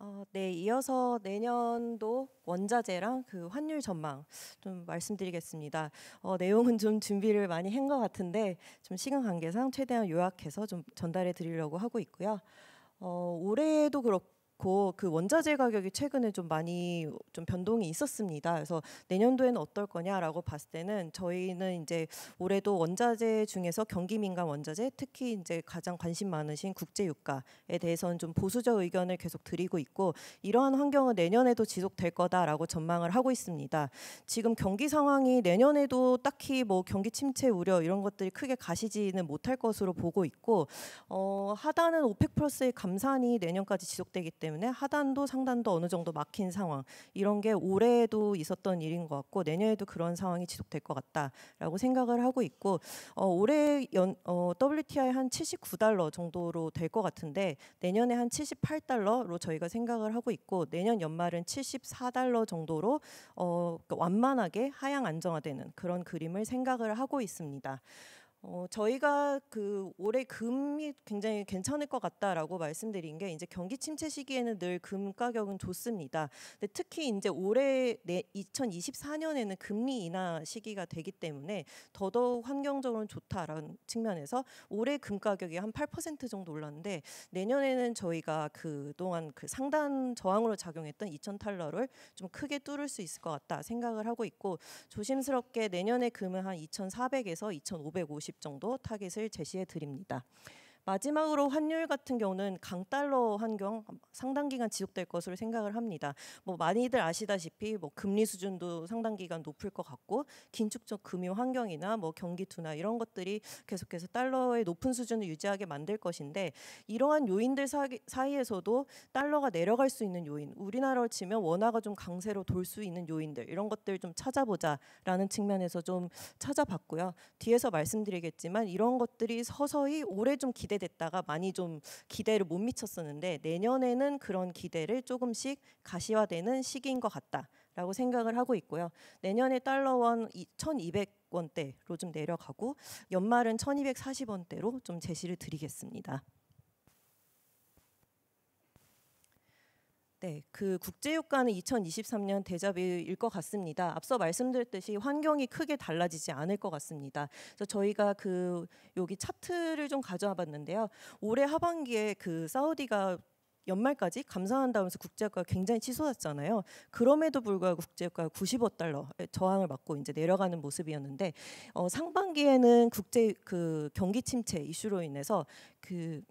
어, 네, 이어서 내년도 원자재랑 그 환율 전망 좀 말씀드리겠습니다. 어, 내용은 좀 준비를 많이 한것 같은데 좀 시간 관계상 최대한 요약해서 좀 전달해 드리려고 하고 있고요. 어, 올해도 그렇고 그렇고 그 원자재 가격이 최근에 좀 많이 좀 변동이 있었습니다. 그래서 내년도에는 어떨 거냐라고 봤을 때는 저희는 이제 올해도 원자재 중에서 경기 민간 원자재 특히 이제 가장 관심 많으신 국제 유가에 대해서는 좀 보수적 의견을 계속 드리고 있고 이러한 환경은 내년에도 지속될 거다라고 전망을 하고 있습니다. 지금 경기 상황이 내년에도 딱히 뭐 경기 침체 우려 이런 것들이 크게 가시지는 못할 것으로 보고 있고 어, 하단은 오펙 플러스의 감산이 내년까지 지속되기 때문에 때문에 하단도 상단도 어느 정도 막힌 상황 이런 게 올해에도 있었던 일인 것 같고 내년에도 그런 상황이 지속될 것 같다라고 생각을 하고 있고 어, 올해 연, 어, WTI 한 79달러 정도로 될 것 같은데 내년에 한 78달러로 저희가 생각을 하고 있고 내년 연말은 74달러 정도로 어, 그러니까 완만하게 하향 안정화되는 그런 그림을 생각을 하고 있습니다. 어, 저희가 그 올해 금이 굉장히 괜찮을 것 같다라고 말씀드린 게 이제 경기 침체 시기에는 늘 금 가격은 좋습니다. 근데 특히 이제 올해 내 2024년에는 금리 인하 시기가 되기 때문에 더더욱 환경적으로 는 좋다라는 측면에서 올해 금 가격이 한 8% 정도 올랐는데 내년에는 저희가 그 동안 그 상단 저항으로 작용했던 2 0 0 0 달러를 좀 크게 뚫을 수 있을 것 같다 생각을 하고 있고 조심스럽게 내년에 금은 한 2,400에서 2,550 50 정도 타겟을 제시해 드립니다. 마지막으로 환율 같은 경우는 강달러 환경 상당 기간 지속될 것으로 생각을 합니다. 뭐 많이들 아시다시피 뭐 금리 수준도 상당 기간 높을 것 같고 긴축적 금융 환경이나 뭐 경기 둔화 이런 것들이 계속해서 달러의 높은 수준을 유지하게 만들 것인데 이러한 요인들 사이에서도 달러가 내려갈 수 있는 요인, 우리나라로 치면 원화가 좀 강세로 돌 수 있는 요인들 이런 것들 좀 찾아보자라는 측면에서 좀 찾아봤고요. 뒤에서 말씀드리겠지만 이런 것들이 서서히 올해 좀 기대 됐다가 많이 좀 기대를 못 미쳤었는데 내년에는 그런 기대를 조금씩 가시화되는 시기인 것 같다라고 생각을 하고 있고요. 내년에 달러원 1,200원대로 좀 내려가고 연말은 1,240원대로 좀 제시를 드리겠습니다. 네, 그 국제 유가는 2023년 대자비일것 같습니다. 앞서 말씀드렸듯이 환경이 크게 달라지지 않을 것 같습니다. 그래서 저희가 그 여기 차트를 좀 가져와 봤는데요. 올해 하반기에 그 사우디가 연말까지 감사한다면서 국제유가 굉장히 치솟았잖아요. 그럼에도 불구하고 국제유가9 0 달러 저항을 맞고 이제 내려가는 모습이었는데 어, 상반기에는 국제 그 경기 침체 이슈로 인해서 그,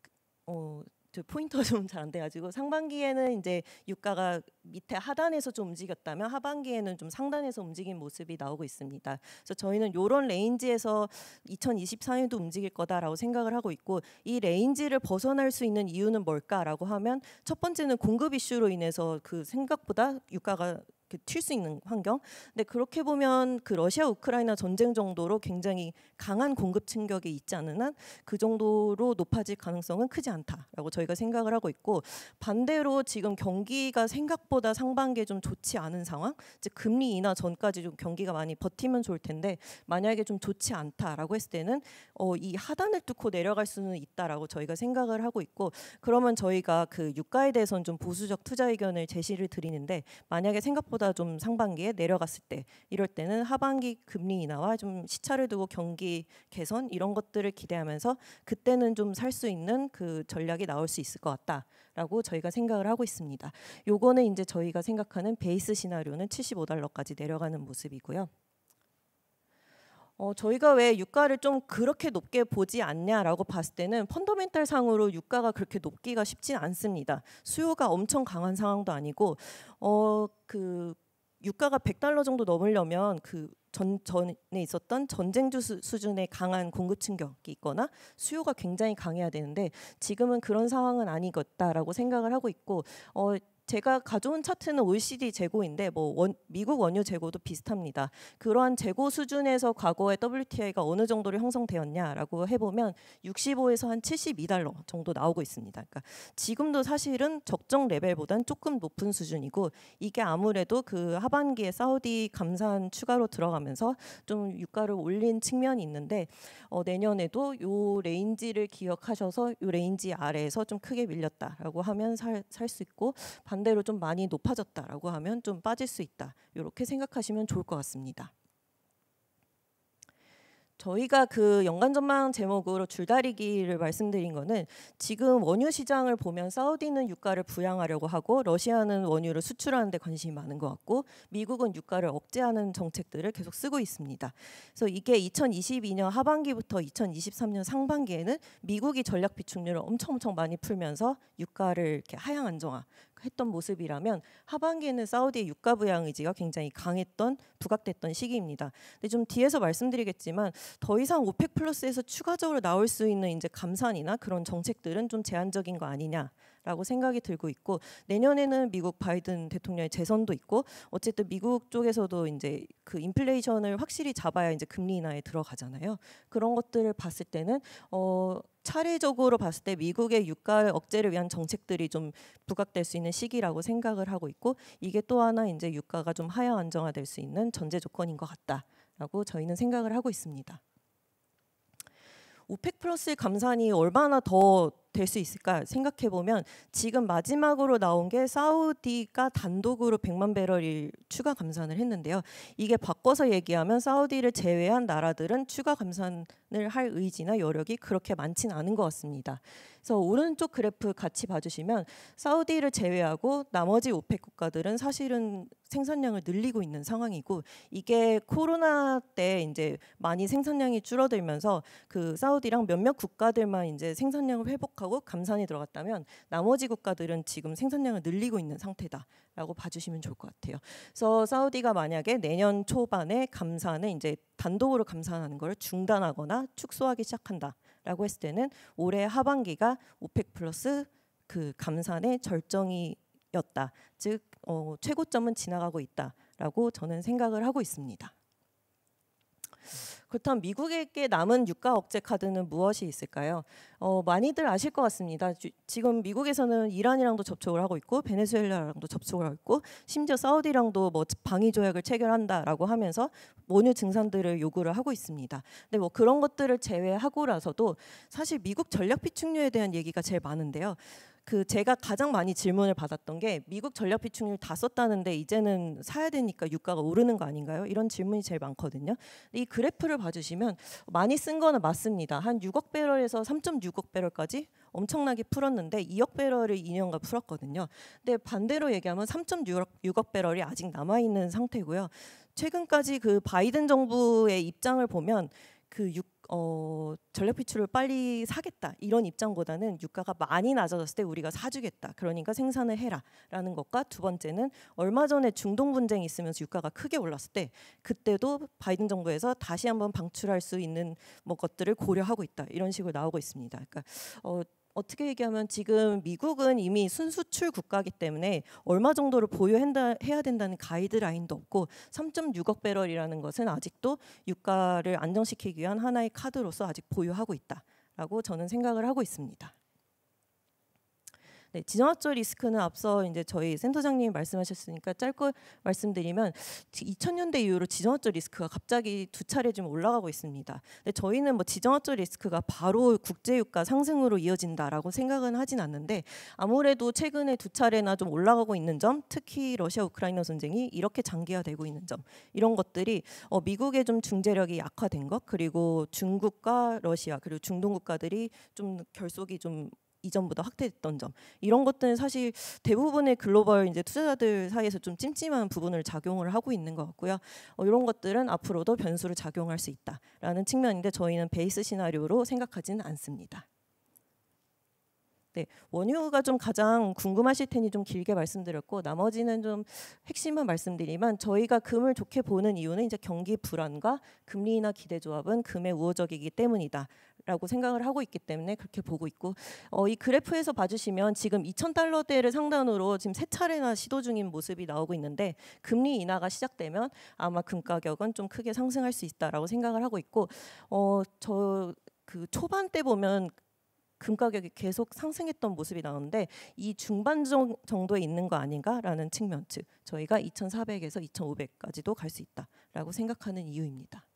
그 어, 저 포인터 좀 잘 안 돼가지고 상반기에는 이제 유가가 밑에 하단에서 좀 움직였다면 하반기에는 좀 상단에서 움직인 모습이 나오고 있습니다. 그래서 저희는 이런 레인지에서 2024년도 움직일 거다라고 생각을 하고 있고 이 레인지를 벗어날 수 있는 이유는 뭘까라고 하면 첫 번째는 공급 이슈로 인해서 그 생각보다 유가가 튈수 있는 환경. 근데 그렇게 보면 그 러시아 우크라이나 전쟁 정도로 굉장히 강한 공급 충격이 있지 않은 한 그 정도로 높아질 가능성은 크지 않다라고 저희가 생각을 하고 있고 반대로 지금 경기가 생각보다 상반기에 좀 좋지 않은 상황, 즉 금리 인하 전까지 좀 경기가 많이 버티면 좋을 텐데 만약에 좀 좋지 않다라고 했을 때는 어, 이 하단을 뚫고 내려갈 수는 있다라고 저희가 생각을 하고 있고 그러면 저희가 그 유가에 대해서는 좀 보수적 투자 의견을 제시를 드리는데 만약에 생각보다 전보다 좀 상반기에 내려갔을 때 이럴 때는 하반기 금리 인하와 좀 시차를 두고 경기 개선 이런 것들을 기대하면서 그때는 좀 살 수 있는 그 전략이 나올 수 있을 것 같다라고 저희가 생각을 하고 있습니다. 요거는 이제 저희가 생각하는 베이스 시나리오는 75달러까지 내려가는 모습이고요. 어, 저희가 왜 유가를 좀 그렇게 높게 보지 않냐라고 봤을 때는 펀더멘탈 상으로 유가가 그렇게 높기가 쉽진 않습니다. 수요가 엄청 강한 상황도 아니고 어, 그 유가가 100달러 정도 넘으려면 그 전, 전에 있었던 전쟁주 수준의 강한 공급 충격이 있거나 수요가 굉장히 강해야 되는데 지금은 그런 상황은 아니겠다라고 생각을 하고 있고 어, 제가 가져온 차트는 OECD 재고인데 뭐 원, 미국 원유 재고도 비슷합니다. 그러한 재고 수준에서 과거의 WTI가 어느 정도로 형성되었냐라고 해보면 65에서 한 72달러 정도 나오고 있습니다. 그러니까 지금도 사실은 적정 레벨보다는 조금 높은 수준이고 이게 아무래도 그 하반기에 사우디 감산 추가로 들어가면서 좀 유가를 올린 측면이 있는데 어, 내년에도 요 레인지를 기억하셔서 요 레인지 아래에서 좀 크게 밀렸다라고 하면 살 수 있고 반 반대로 좀 많이 높아졌다라고 하면 좀 빠질 수 있다. 이렇게 생각하시면 좋을 것 같습니다. 저희가 그 연간 전망 제목으로 줄다리기를 말씀드린 거는 지금 원유 시장을 보면 사우디는 유가를 부양하려고 하고 러시아는 원유를 수출하는 데 관심이 많은 것 같고 미국은 유가를 억제하는 정책들을 계속 쓰고 있습니다. 그래서 이게 2022년 하반기부터 2023년 상반기에는 미국이 전략 비축률을 엄청 엄청 많이 풀면서 유가를 이렇게 하향 안정화 했던 모습이라면 하반기에는 사우디의 유가 부양 의지가 굉장히 강했던 부각됐던 시기입니다. 근데 좀 뒤에서 말씀드리겠지만 더 이상 오펙 플러스에서 추가적으로 나올 수 있는 이제 감산이나 그런 정책들은 좀 제한적인 거 아니냐. 라고 생각이 들고 있고 내년에는 미국 바이든 대통령의 재선도 있고 어쨌든 미국 쪽에서도 이제 그 인플레이션을 확실히 잡아야 이제 금리 인하에 들어가잖아요. 그런 것들을 봤을 때는 어 차례적으로 봤을 때 미국의 유가 억제를 위한 정책들이 좀 부각될 수 있는 시기라고 생각을 하고 있고 이게 또 하나 이제 유가가 좀 하향 안정화될 수 있는 전제 조건인 것 같다라고 저희는 생각을 하고 있습니다. 오펙 플러스의 감산이 얼마나 더 될수 있을까 생각해 보면 지금 마지막으로 나온 게 사우디가 단독으로 100만 배럴이 추가 감산을 했는데요. 이게 바꿔서 얘기하면 사우디를 제외한 나라들은 추가 감산을 할 의지나 여력이 그렇게 많지는 않은 것 같습니다. 그래서 오른쪽 그래프 같이 봐주시면 사우디를 제외하고 나머지 오펙 국가들은 사실은 생산량을 늘리고 있는 상황이고 이게 코로나 때 이제 많이 생산량이 줄어들면서 그 사우디랑 몇몇 국가들만 이제 생산량을 회복하고 감산이 들어갔다면 나머지 국가들은 지금 생산량을 늘리고 있는 상태다라고 봐주시면 좋을 것 같아요. 그래서 사우디가 만약에 내년 초반에 감산을 이제 단독으로 감산하는 걸 중단하거나 축소하기 시작한다. 라고 했을 때는 올해 하반기가 오펙 플러스 그 감산의 절정이었다. 즉 어, 최고점은 지나가고 있다라고 저는 생각을 하고 있습니다. 그렇다면 미국에게 남은 유가 억제 카드는 무엇이 있을까요? 어, 많이들 아실 것 같습니다. 주, 지금 미국에서는 이란이랑도 접촉을 하고 있고 베네수엘라랑도 접촉을 하고 있고 심지어 사우디랑도 뭐 방위 조약을 체결한다라고 하면서 원유 증산들을 요구를 하고 있습니다. 근데 뭐 그런 것들을 제외하고라서도 사실 미국 전략 비축유에 대한 얘기가 제일 많은데요. 그 제가 가장 많이 질문을 받았던 게 미국 전략 비축률 다 썼다는데 이제는 사야 되니까 유가가 오르는 거 아닌가요? 이런 질문이 제일 많거든요. 이 그래프를 봐주시면 많이 쓴 거는 맞습니다. 한 6억 배럴에서 3.6억 배럴까지 엄청나게 풀었는데 2억 배럴을 2년간 풀었거든요. 근데 반대로 얘기하면 3.6억 배럴이 아직 남아 있는 상태고요. 최근까지 그 바이든 정부의 입장을 보면 그 유, 어, 전력 비출을 빨리 사겠다 이런 입장보다는 유가가 많이 낮아졌을 때 우리가 사주겠다 그러니까 생산을 해라라는 것과 두 번째는 얼마 전에 중동 분쟁이 있으면서 유가가 크게 올랐을 때 그때도 바이든 정부에서 다시 한번 방출할 수 있는 뭐 것들을 고려하고 있다 이런 식으로 나오고 있습니다. 그러니까 어, 어떻게 얘기하면 지금 미국은 이미 순수출 국가이기 때문에 얼마 정도를 보유해야 된다는 가이드라인도 없고 3.6억 배럴이라는 것은 아직도 유가를 안정시키기 위한 하나의 카드로서 아직 보유하고 있다라고 저는 생각을 하고 있습니다. 네, 지정학적 리스크는 앞서 이제 저희 센터장님이 말씀하셨으니까 짧게 말씀드리면 2000년대 이후로 지정학적 리스크가 갑자기 두 차례 좀 올라가고 있습니다. 근데 저희는 뭐 지정학적 리스크가 바로 국제유가 상승으로 이어진다라고 생각은 하진 않는데 아무래도 최근에 두 차례나 좀 올라가고 있는 점, 특히 러시아 우크라이나 전쟁이 이렇게 장기화되고 있는 점 이런 것들이 어, 미국의 좀 중재력이 약화된 것 그리고 중국과 러시아 그리고 중동 국가들이 좀 결속이 좀 이전보다 확대됐던 점 이런 것들은 사실 대부분의 글로벌 이제 투자자들 사이에서 좀 찜찜한 부분을 작용을 하고 있는 것 같고요. 어, 이런 것들은 앞으로도 변수를 작용할 수 있다라는 측면인데 저희는 베이스 시나리오로 생각하지는 않습니다. 네, 원유가 좀 가장 궁금하실 테니 좀 길게 말씀드렸고 나머지는 좀 핵심만 말씀드리면 저희가 금을 좋게 보는 이유는 이제 경기 불안과 금리나 기대 조합은 금의 우호적이기 때문이다. 라고 생각을 하고 있기 때문에 그렇게 보고 있고 어, 이 그래프에서 봐주시면 지금 2,000달러대를 상단으로 지금 세 차례나 시도 중인 모습이 나오고 있는데 금리 인하가 시작되면 아마 금가격은 좀 크게 상승할 수 있다라고 생각을 하고 있고 어, 저그 초반 때 보면 금 가격이 계속 상승했던 모습이 나오는데 이 중반 정도에 있는 거 아닌가라는 측면 즉 저희가 2,400에서 2,500까지도 갈 수 있다라고 생각하는 이유입니다.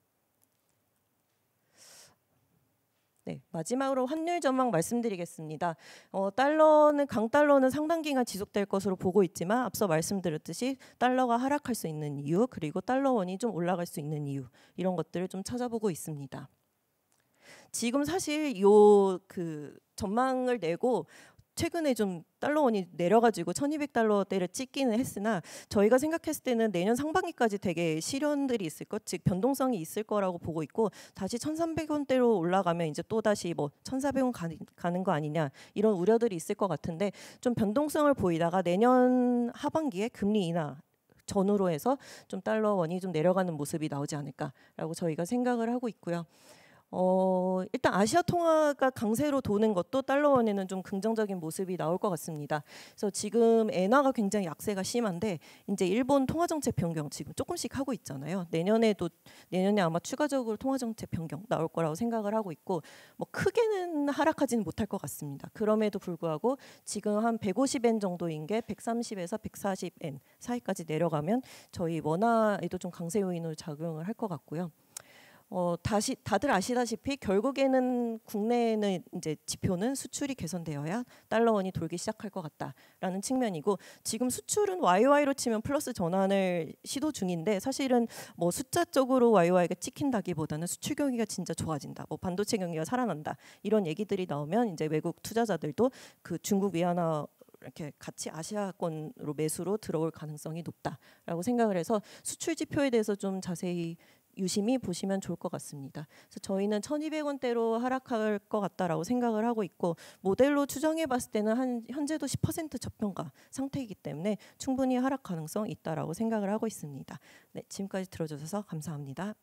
네, 마지막으로 환율 전망 말씀드리겠습니다. 어, 달러는 강달러는 상당 기간 지속될 것으로 보고 있지만 앞서 말씀드렸듯이 달러가 하락할 수 있는 이유 그리고 달러 원이 좀 올라갈 수 있는 이유 이런 것들을 좀 찾아보고 있습니다. 지금 사실 요 그 전망을 내고 최근에 좀 달러 원이 내려가지고 1,200달러대를 찍기는 했으나 저희가 생각했을 때는 내년 상반기까지 되게 실현들이 있을 것, 즉 변동성이 있을 거라고 보고 있고 다시 1,300원대로 올라가면 이제 또 다시 뭐 1,400원 가는, 가는 거 아니냐 이런 우려들이 있을 것 같은데 좀 변동성을 보이다가 내년 하반기에 금리 인하 전후로 해서 좀 달러 원이 좀 내려가는 모습이 나오지 않을까라고 저희가 생각을 하고 있고요. 어, 일단 아시아 통화가 강세로 도는 것도 달러 원에는 좀 긍정적인 모습이 나올 것 같습니다. 그래서 지금 엔화가 굉장히 약세가 심한데 이제 일본 통화 정책 변경 지금 조금씩 하고 있잖아요. 내년에도 내년에 아마 추가적으로 통화 정책 변경 나올 거라고 생각을 하고 있고 뭐 크게는 하락하지는 못할 것 같습니다. 그럼에도 불구하고 지금 한 150엔 정도인 게 130에서 140엔 사이까지 내려가면 저희 원화에도 좀 강세 요인으로 작용을 할 것 같고요. 어, 다시 다들 아시다시피 결국에는 국내에는 이제 지표는 수출이 개선되어야 달러 원이 돌기 시작할 것 같다라는 측면이고 지금 수출은 YY로 치면 플러스 전환을 시도 중인데 사실은 뭐 숫자적으로 YY가 찍힌다기보다는 수출 경기가 진짜 좋아진다. 뭐 반도체 경기가 살아난다. 이런 얘기들이 나오면 이제 외국 투자자들도 그 중국 위안화 이렇게 같이 아시아권으로 매수로 들어올 가능성이 높다라고 생각을 해서 수출 지표에 대해서 좀 자세히 유심히 보시면 좋을 것 같습니다. 그래서 저희는 1,200원대로 하락할 것 같다라고 생각을 하고 있고 모델로 추정해 봤을 때는 한 현재도 10% 저평가 상태이기 때문에 충분히 하락 가능성 있다라고 생각을 하고 있습니다. 네, 지금까지 들어주셔서 감사합니다.